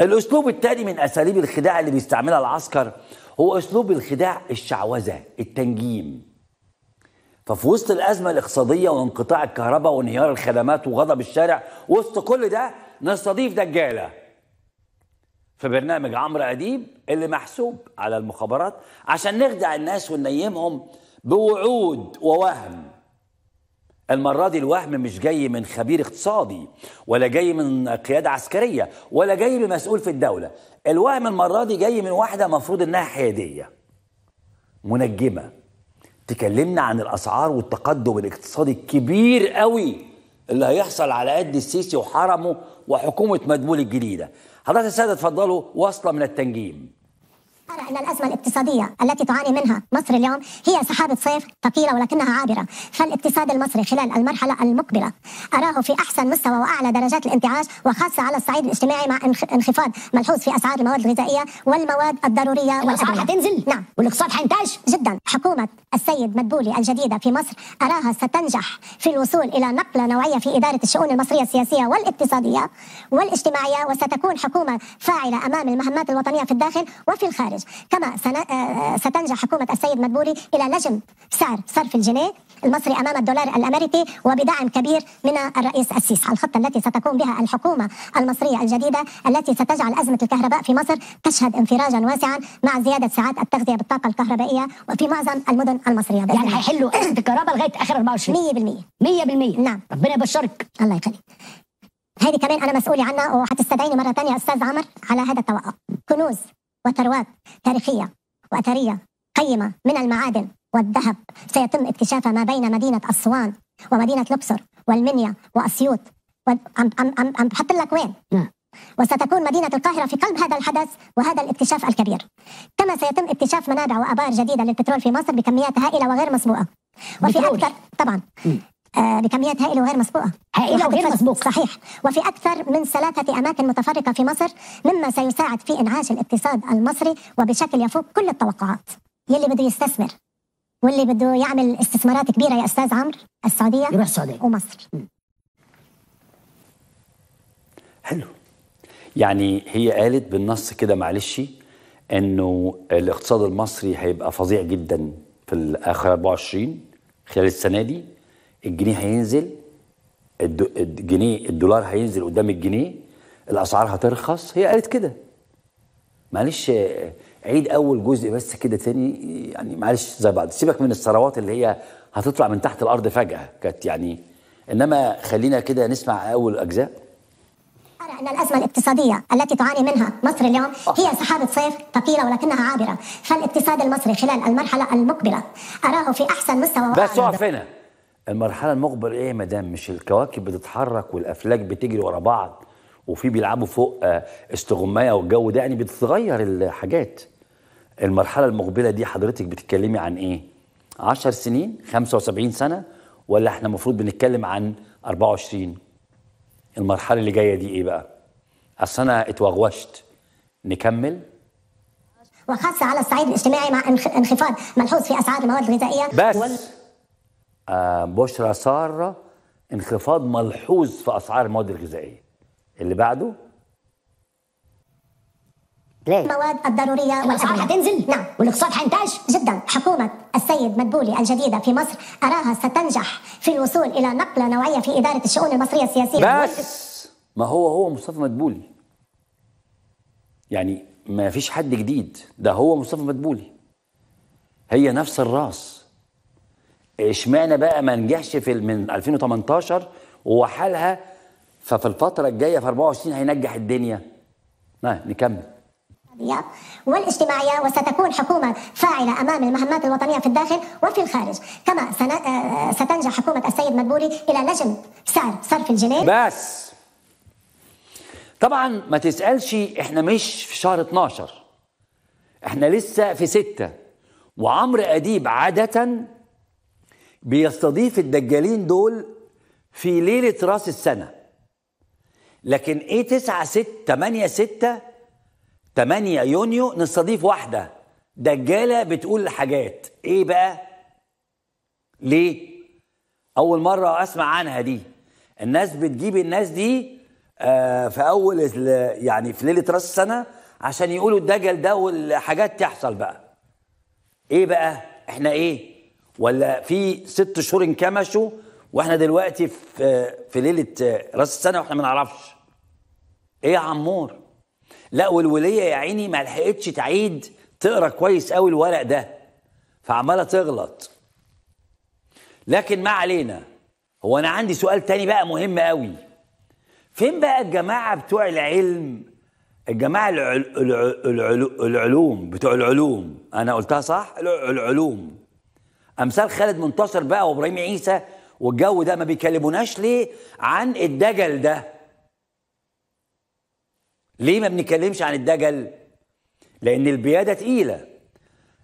الاسلوب الثاني من اساليب الخداع اللي بيستعملها العسكر هو اسلوب الخداع الشعوذه التنجيم ففي وسط الازمه الاقتصاديه وانقطاع الكهرباء وانهيار الخدمات وغضب الشارع وسط كل ده نستضيف دجاله في برنامج عمرو اديب اللي محسوب على المخابرات عشان نخدع الناس وننيمهم بوعود ووهم المرة دي الوهم مش جاي من خبير اقتصادي ولا جاي من قيادة عسكرية ولا جاي من مسؤول في الدولة الوهم المرة دي جاي من واحدة مفروض انها حيادية منجمة تكلمنا عن الأسعار والتقدم الاقتصادي الكبير قوي اللي هيحصل على قد السيسي وحرمه وحكومة مدبول الجديدة حضرتك السادة اتفضلوا واصلة من التنجيم أرى أن الأزمة الاقتصادية التي تعاني منها مصر اليوم هي سحابة صيف ثقيلة ولكنها عابرة فالاقتصاد المصري خلال المرحلة المقبلة أراه في أحسن مستوى وأعلى درجات الانتعاش وخاصة على الصعيد الاجتماعي مع انخفاض ملحوظ في أسعار المواد الغذائية والمواد الضرورية والأسعار حتنزل نعم والاقتصاد حينتعش جدا حكومة السيد مدبولي الجديدة في مصر أراها ستنجح في الوصول إلى نقلة نوعية في إدارة الشؤون المصرية السياسية والاقتصادية والاجتماعية وستكون حكومة فاعلة أمام المهمات الوطنية في الداخل وفي الخارج الخارج كما آه، آه، ستنجح حكومة السيد مدبولي إلى لجم سعر صرف الجنيه المصري أمام الدولار الأمريكي وبدعم كبير من الرئيس السيسي الخطة التي ستقوم بها الحكومة المصرية الجديدة التي ستجعل أزمة الكهرباء في مصر تشهد انفراجا واسعا مع زيادة ساعات التغذية بالطاقة الكهربائية وفي معظم المدن المصرية يعني هيحلوا أزمة الكهرباء لغاية آخر 24 100% 100% نعم ربنا يبشرك الله يخليك هذه كمان انا مسؤوله عنها وهتستدعيني مره ثانيه استاذ عمر على هذا التوقع كنوز وثروات تاريخية وأثرية قيمة من المعادن والذهب سيتم اكتشافها ما بين مدينة أسوان ومدينة الأقصر والمنيا وأسيوط عم عم عم عم بحط لك وين نعم وستكون مدينة القاهرة في قلب هذا الحدث وهذا الاكتشاف الكبير كما سيتم اكتشاف منابع وأبار جديدة للبترول في مصر بكميات هائلة وغير مسبوقة وفي بترول. أكثر طبعا آه، بكميات هائله وغير مسبوقه هائله وغير مسبوقه صحيح وفي اكثر من ثلاثه اماكن متفرقه في مصر مما سيساعد في انعاش الاقتصاد المصري وبشكل يفوق كل التوقعات يلي بده يستثمر واللي بده يعمل استثمارات كبيره يا استاذ عمرو السعوديه يروح السعوديه ومصر حلو يعني هي قالت بالنص كده معلش انه الاقتصاد المصري هيبقى فظيع جدا في اخر 24 خلال السنه دي الجنيه هينزل الجنيه الدولار هينزل قدام الجنيه الاسعار هترخص هي قالت كده معلش عيد اول جزء بس كده تاني يعني معلش زي بعض سيبك من الثروات اللي هي هتطلع من تحت الارض فجاه كانت يعني انما خلينا كده نسمع اول اجزاء أرى أن الأزمة الاقتصادية التي تعاني منها مصر اليوم آه. هي سحابة صيف ثقيلة ولكنها عابرة فالاقتصاد المصري خلال المرحلة المقبلة أراه في أحسن مستوى بس اقف هنا المرحله المقبله ايه يا مدام مش الكواكب بتتحرك والافلاك بتجري ورا بعض وفي بيلعبوا فوق آه، استغمايه والجو ده يعني بتتغير الحاجات المرحله المقبله دي حضرتك بتتكلمي عن ايه 10 سنين 75 سنه ولا احنا المفروض بنتكلم عن 24 المرحله اللي جايه دي ايه بقى اصل انا اتوغوشت نكمل وخاصه على الصعيد الاجتماعي مع انخفاض ملحوظ في اسعار المواد الغذائيه بس آه، بشرى سارة انخفاض ملحوظ في أسعار المواد الغذائية اللي بعده ليه؟ المواد الضرورية والأسعار هتنزل نعم والاقتصاد هينتعش جدا حكومة السيد مدبولي الجديدة في مصر أراها ستنجح في الوصول إلى نقلة نوعية في إدارة الشؤون المصرية السياسية بس ما هو هو مصطفى مدبولي يعني ما فيش حد جديد ده هو مصطفى مدبولي هي نفس الراس اشمعنى بقى ما نجحش في من 2018 وحالها ففي الفترة الجاية في 24 هينجح الدنيا ما نكمل والاجتماعية وستكون حكومة فاعلة أمام المهمات الوطنية في الداخل وفي الخارج كما آه، ستنجح حكومة السيد مدبولي إلى نجم سعر صرف الجنيه بس طبعا ما تسألش احنا مش في شهر 12 احنا لسه في ستة وعمرو أديب عادة بيستضيف الدجالين دول في ليلة راس السنة لكن ايه 9 6 8 6 8 يونيو نستضيف واحدة دجالة بتقول حاجات ايه بقى ليه اول مرة اسمع عنها دي الناس بتجيب الناس دي آه، في اول يعني في ليلة راس السنة عشان يقولوا الدجل ده والحاجات تحصل بقى ايه بقى احنا ايه ولا في ست شهور انكمشوا واحنا دلوقتي في في ليله آه، راس السنه واحنا ما نعرفش ايه يا عمور لا والوليه يا عيني ما لحقتش تعيد تقرا كويس قوي الورق ده فعماله تغلط لكن ما علينا هو انا عندي سؤال تاني بقى مهم قوي فين بقى الجماعه بتوع العلم الجماعه العل... العل... العل... العلوم بتوع العلوم انا قلتها صح العلوم امثال خالد منتصر بقى وابراهيم عيسى والجو ده ما بيكلموناش ليه عن الدجل ده ليه ما بنتكلمش عن الدجل لان البياده تقيله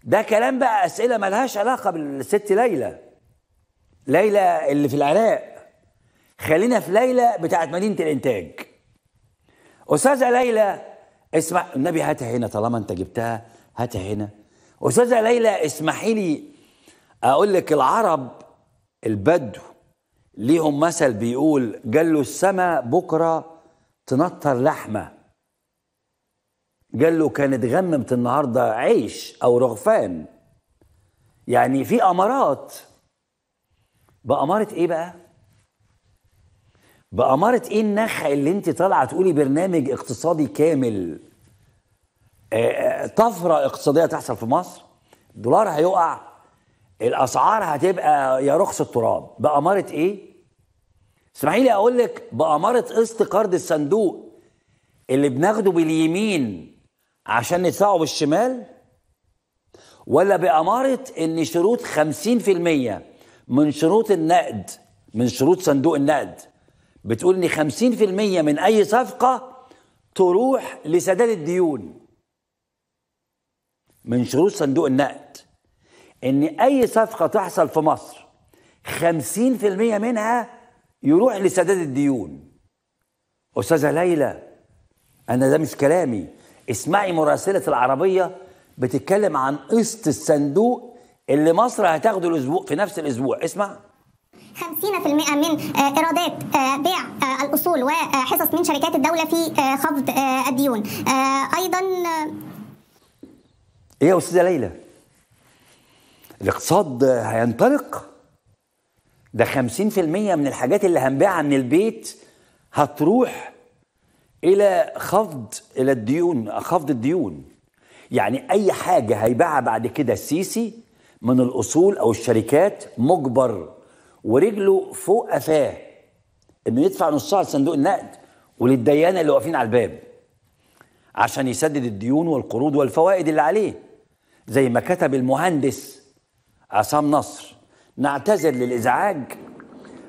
ده كلام بقى اسئله ملهاش علاقه بالست ليلى ليلى اللي في العراق خلينا في ليلى بتاعت مدينه الانتاج استاذه ليلى اسمع النبي هاتها هنا طالما انت جبتها هاتها هنا استاذه ليلى اسمحي لي اقول لك العرب البدو ليهم مثل بيقول قال له السماء بكره تنطر لحمه قال له كانت غممت النهارده عيش او رغفان يعني في امارات باماره ايه بقى باماره ايه النخع اللي انت طالعه تقولي برنامج اقتصادي كامل آه، آه، طفره اقتصاديه تحصل في مصر الدولار هيقع الاسعار هتبقى يا رخص التراب باماره ايه اسمحي لي اقول لك باماره قسط قرض الصندوق اللي بناخده باليمين عشان ندفعه بالشمال ولا باماره ان شروط 50% من شروط النقد من شروط صندوق النقد بتقول ان 50% من اي صفقه تروح لسداد الديون من شروط صندوق النقد ان اي صفقه تحصل في مصر 50% منها يروح لسداد الديون استاذه ليلى انا ده مش كلامي اسمعي مراسله العربيه بتتكلم عن قسط الصندوق اللي مصر هتاخده الاسبوع في نفس الاسبوع اسمع 50% من آه، ايرادات آه، بيع آه، الاصول وحصص من شركات الدوله في خفض الديون ايضا ايه يا استاذه ليلى الاقتصاد هينطلق ده 50% من الحاجات اللي هنبيعها من البيت هتروح الى خفض الى الديون خفض الديون يعني اي حاجه هيبيعها بعد كده السيسي من الاصول او الشركات مجبر ورجله فوق قفاه انه يدفع نصها لصندوق النقد وللديانه اللي واقفين على الباب عشان يسدد الديون والقروض والفوائد اللي عليه زي ما كتب المهندس عصام نصر نعتذر للإزعاج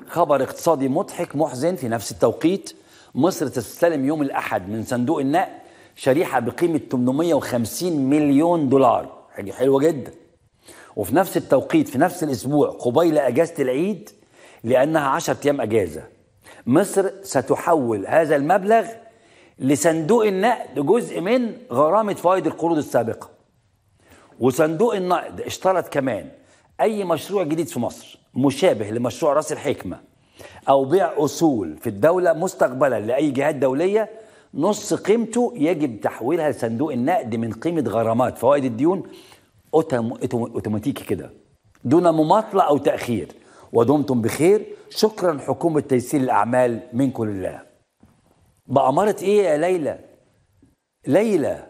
خبر اقتصادي مضحك محزن في نفس التوقيت مصر تستلم يوم الأحد من صندوق النقد شريحة بقيمة 850 مليون دولار حاجة حلوة جدا وفي نفس التوقيت في نفس الأسبوع قبيل أجازة العيد لأنها 10 أيام أجازة مصر ستحول هذا المبلغ لصندوق النقد جزء من غرامة فوائد القروض السابقة وصندوق النقد اشترط كمان اي مشروع جديد في مصر مشابه لمشروع راس الحكمه او بيع اصول في الدوله مستقبلا لاي جهات دوليه نص قيمته يجب تحويلها لصندوق النقد من قيمه غرامات فوائد الديون اوتوماتيكي كده دون مماطله او تاخير ودمتم بخير شكرا حكومه تيسير الاعمال منكم لله بأمارة إيه يا ليلى؟ ليلى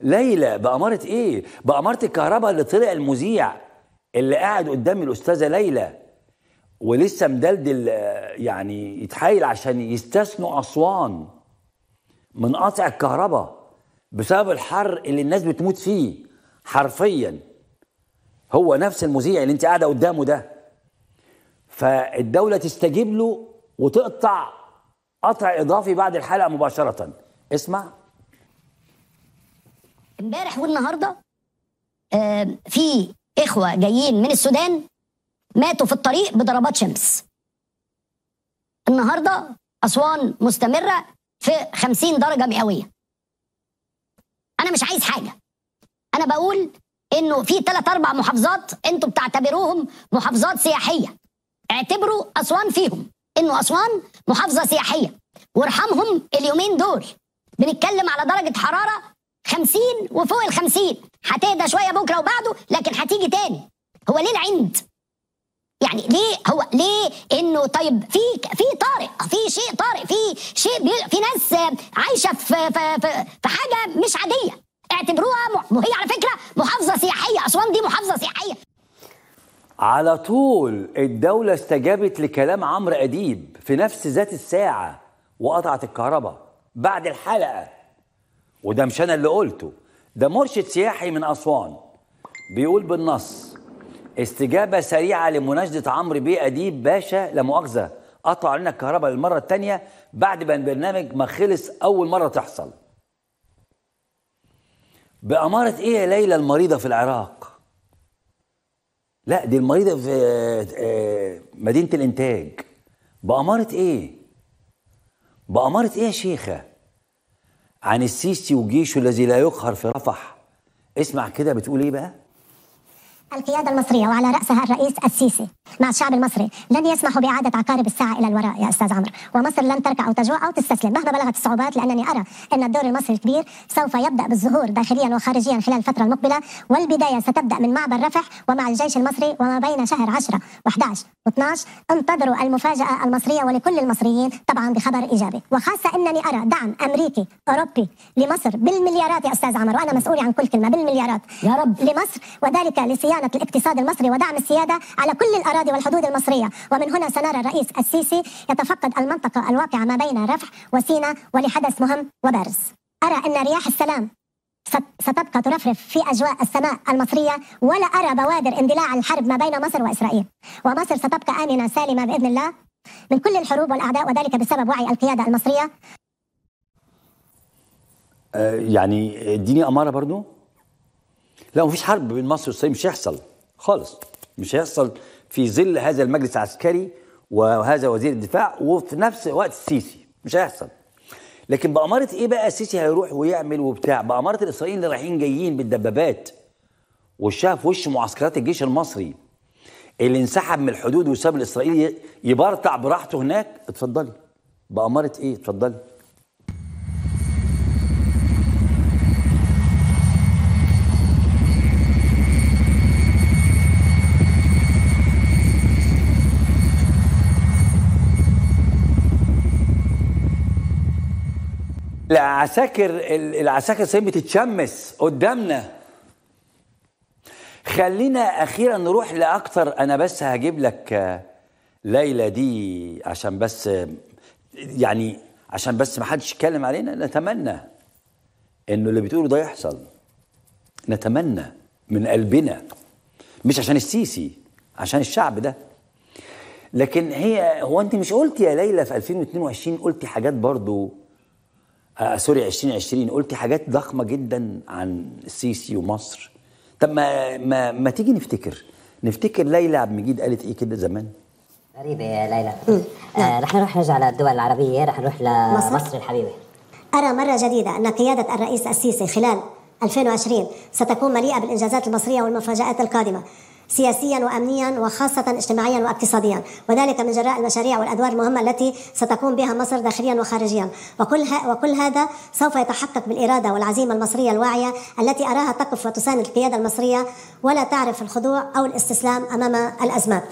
ليلى بأمارة إيه؟ بأمارة الكهرباء اللي طلع المذيع اللي قاعد قدام الاستاذه ليلى ولسه مدلدل آه، يعني يتحايل عشان يستثنوا اسوان من قطع الكهرباء بسبب الحر اللي الناس بتموت فيه حرفيا هو نفس المذيع اللي انت قاعده قدامه ده فالدوله تستجيب له وتقطع قطع اضافي بعد الحلقه مباشره اسمع امبارح والنهارده آه، في إخوة جايين من السودان ماتوا في الطريق بضربات شمس النهاردة أسوان مستمرة في 50 درجة مئوية أنا مش عايز حاجة أنا بقول إنه في ثلاث أربع محافظات أنتوا بتعتبروهم محافظات سياحية اعتبروا أسوان فيهم إنه أسوان محافظة سياحية وارحمهم اليومين دول بنتكلم على درجة حرارة 50 وفوق ال 50 هتهدى شويه بكره وبعده لكن هتيجي تاني هو ليه العند؟ يعني ليه هو ليه انه طيب في في طارئ في شيء طارئ في شيء في ناس عايشه في في في, في حاجه مش عاديه اعتبروها وهي على فكره محافظه سياحيه اسوان دي محافظه سياحيه على طول الدولة استجابت لكلام عمرو أديب في نفس ذات الساعة وقطعت الكهرباء بعد الحلقة وده مش انا اللي قلته ده مرشد سياحي من اسوان بيقول بالنص استجابه سريعه لمناشده عمرو بيه اديب باشا لا مؤاخذه قطعوا لنا الكهرباء للمره الثانيه بعد ما البرنامج ما خلص اول مره تحصل بأمارة إيه يا ليلى المريضة في العراق؟ لا دي المريضة في آه، آه، مدينة الإنتاج بأمارة إيه؟ بأمارة إيه يا شيخة؟ عن السيسي وجيشه الذي لا يقهر في رفح اسمع كده بتقول ايه بقى القيادة المصرية وعلى رأسها الرئيس السيسي مع الشعب المصري لن يسمحوا بإعادة عقارب الساعة إلى الوراء يا أستاذ عمرو ومصر لن تركع أو تجوع أو تستسلم مهما بلغت الصعوبات لأنني أرى أن الدور المصري الكبير سوف يبدأ بالظهور داخليا وخارجيا خلال الفترة المقبلة والبداية ستبدأ من معبر رفح ومع الجيش المصري وما بين شهر 10 و11 و12 انتظروا المفاجأة المصرية ولكل المصريين طبعا بخبر إيجابي وخاصة أنني أرى دعم أمريكي أوروبي لمصر بالمليارات يا أستاذ عمرو وأنا مسؤول عن كل كلمة بالمليارات يا رب لمصر وذلك لصيانة إدارة الاقتصاد المصري ودعم السيادة على كل الأراضي والحدود المصرية ومن هنا سنرى الرئيس السيسي يتفقد المنطقة الواقعة ما بين رفح وسينا ولحدث مهم وبارز أرى أن رياح السلام ستبقى ترفرف في أجواء السماء المصرية ولا أرى بوادر اندلاع الحرب ما بين مصر وإسرائيل ومصر ستبقى آمنة سالمة بإذن الله من كل الحروب والأعداء وذلك بسبب وعي القيادة المصرية آه، يعني اديني أمارة برضو لا مفيش حرب بين مصر والصين مش هيحصل خالص مش هيحصل في ظل هذا المجلس العسكري وهذا وزير الدفاع وفي نفس الوقت السيسي مش هيحصل لكن بأمارة إيه بقى السيسي هيروح ويعمل وبتاع بأمارة الإسرائيليين اللي رايحين جايين بالدبابات وشها في وش معسكرات الجيش المصري اللي انسحب من الحدود وساب الإسرائيلي يبرطع براحته هناك اتفضلي بأمارة إيه اتفضلي العساكر العساكر الصين بتتشمس قدامنا خلينا اخيرا نروح لاكثر انا بس هجيب لك ليلى دي عشان بس يعني عشان بس ما حدش يتكلم علينا نتمنى انه اللي بتقوله ده يحصل نتمنى من قلبنا مش عشان السيسي عشان الشعب ده لكن هي هو انت مش قلتي يا ليلى في 2022 قلتي حاجات برضو آه سوري 2020 قلتي حاجات ضخمه جدا عن السيسي ومصر طب ما ما, ما تيجي نفتكر نفتكر ليلى عبد المجيد قالت ايه كده زمان غريبة يا ليلى نعم. آه رح نروح نرجع للدول العربية رح نروح لمصر مصر الحبيبة أرى مرة جديدة أن قيادة الرئيس السيسي خلال 2020 ستكون مليئة بالإنجازات المصرية والمفاجآت القادمة سياسيا وامنيا وخاصه اجتماعيا واقتصاديا وذلك من جراء المشاريع والادوار المهمه التي ستقوم بها مصر داخليا وخارجيا وكل ها وكل هذا سوف يتحقق بالاراده والعزيمه المصريه الواعيه التي اراها تقف وتساند القياده المصريه ولا تعرف الخضوع او الاستسلام امام الازمات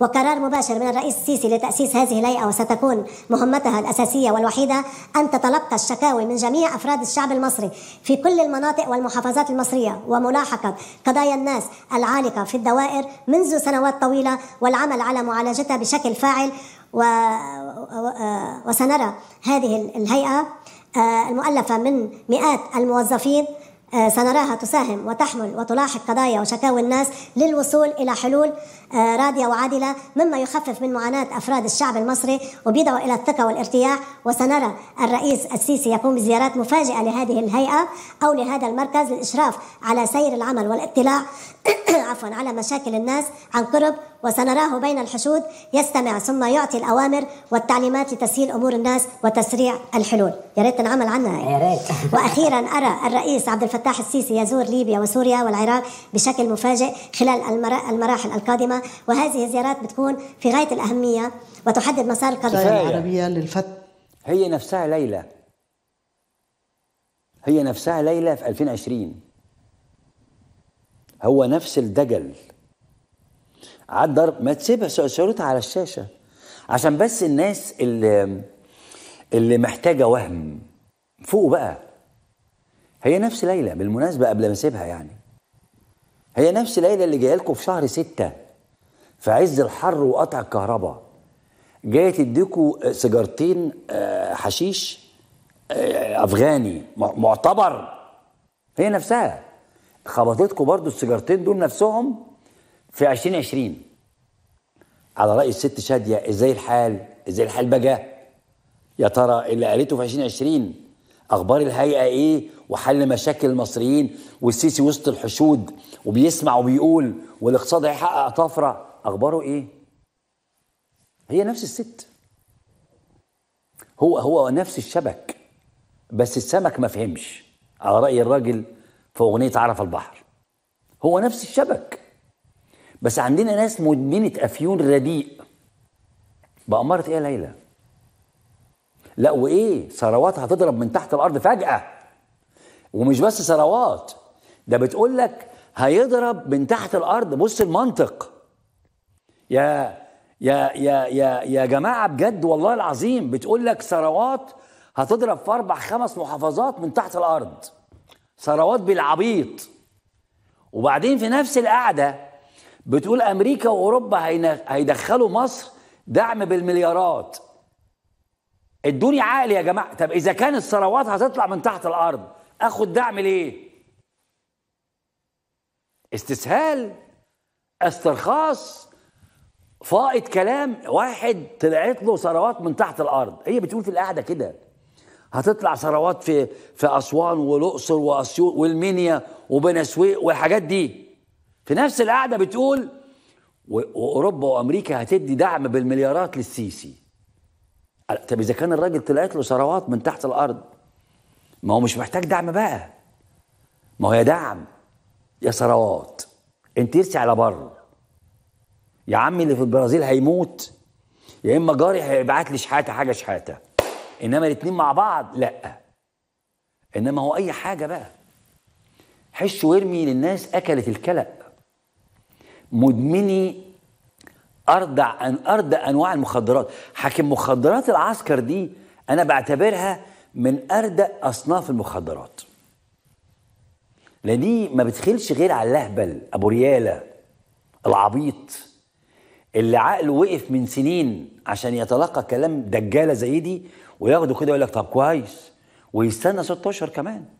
وقرار مباشر من الرئيس السيسي لتأسيس هذه الهيئة وستكون مهمتها الأساسية والوحيدة أن تتلقى الشكاوي من جميع أفراد الشعب المصري في كل المناطق والمحافظات المصرية وملاحقة قضايا الناس العالقة في الدوائر منذ سنوات طويلة والعمل على معالجتها بشكل فاعل و... وسنرى هذه الهيئة آه، المؤلفة من مئات الموظفين آه، سنراها تساهم وتحمل وتلاحق قضايا وشكاوى الناس للوصول إلى حلول آه، راضية وعادلة مما يخفف من معاناة أفراد الشعب المصري وبيدعو إلى الثقة والارتياح وسنرى الرئيس السيسي يقوم بزيارات مفاجئة لهذه الهيئة أو لهذا المركز للإشراف على سير العمل والاطلاع عفوا على مشاكل الناس عن قرب وسنراه بين الحشود يستمع ثم يعطي الأوامر والتعليمات لتسهيل أمور الناس وتسريع الحلول يا ريت نعمل عنا يا ريت وأخيرا أرى الرئيس عبد الفتاح السيسي يزور ليبيا وسوريا والعراق بشكل مفاجئ خلال المراحل القادمة وهذه الزيارات بتكون في غاية الأهمية وتحدد مسار القضية العربية للفتح هي نفسها ليلى هي نفسها ليلى في 2020 هو نفس الدجل على الضرب ما تسيبها شروطها على الشاشه عشان بس الناس اللي اللي محتاجه وهم فوقوا بقى هي نفس ليلى بالمناسبه قبل ما اسيبها يعني هي نفس ليلى اللي جايه لكم في شهر ستة في عز الحر وقطع الكهرباء جايه تديكوا سيجارتين آه، حشيش آه، افغاني معتبر هي نفسها خبطتكم برضو السيجارتين دول نفسهم في 2020 على رأي الست شادية إزاي الحال إزاي الحال بقى يا ترى اللي قالته في 2020 أخبار الهيئة إيه وحل مشاكل المصريين والسيسي وسط الحشود وبيسمع وبيقول والاقتصاد هيحقق طفرة أخباره إيه هي نفس الست هو هو نفس الشبك بس السمك ما فهمش على رأي الراجل في أغنية عرف البحر هو نفس الشبك بس عندنا ناس مدمنه افيون رديء بأمارة ايه ليلى لا وايه ثروات هتضرب من تحت الارض فجاه ومش بس ثروات ده بتقول لك هيضرب من تحت الارض بص المنطق يا يا يا يا يا جماعه بجد والله العظيم بتقول لك ثروات هتضرب في اربع خمس محافظات من تحت الارض ثروات بالعبيط وبعدين في نفس القعده بتقول امريكا واوروبا هيدخلوا مصر دعم بالمليارات ادوني عقل يا جماعه طب اذا كان الثروات هتطلع من تحت الارض اخد دعم ليه استسهال استرخاص فائض كلام واحد طلعت له ثروات من تحت الارض هي بتقول في القعده كده هتطلع ثروات في في اسوان والاقصر واسيوط والمنيا وبنسويق والحاجات دي في نفس القعده بتقول واوروبا وامريكا هتدي دعم بالمليارات للسيسي طب اذا كان الراجل طلعت له ثروات من تحت الارض ما هو مش محتاج دعم بقى ما هو يا دعم يا ثروات انت ارسي على بر يا عمي اللي في البرازيل هيموت يا اما جاري هيبعت لي شحاته حاجه شحاته انما الاثنين مع بعض لا انما هو اي حاجه بقى حش وارمي للناس اكلت الكلأ مدمني أرضع أن أرضى أنواع المخدرات حكم مخدرات العسكر دي أنا بعتبرها من أردى أصناف المخدرات لأن دي ما بتخلش غير على اللهبل أبو ريالة العبيط اللي عقله وقف من سنين عشان يتلقى كلام دجاله زي دي وياخده كده يقول لك طب كويس ويستنى ست اشهر كمان